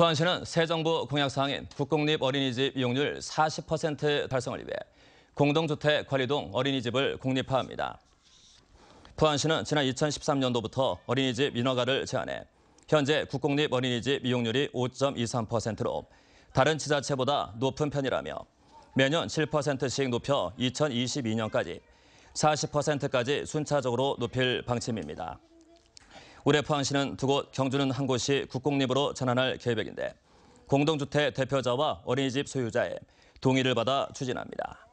포항시는 새 정부 공약 사항인 북공립 어린이집 이용률 40% 달성을 위해 공동주택 관리동 어린이집을 공립화합니다. 포항시는 지난 2013년도부터 어린이집 인허가를 제한해 현재 국공립 어린이집 이용률이 5.23%로 다른 지자체보다 높은 편이라며 매년 7%씩 높여 2022년까지 40%까지 순차적으로 높일 방침입니다. 올해 포항시는 두 곳 경주는 한 곳이 국공립으로 전환할 계획인데 공동주택 대표자와 어린이집 소유자의 동의를 받아 추진합니다.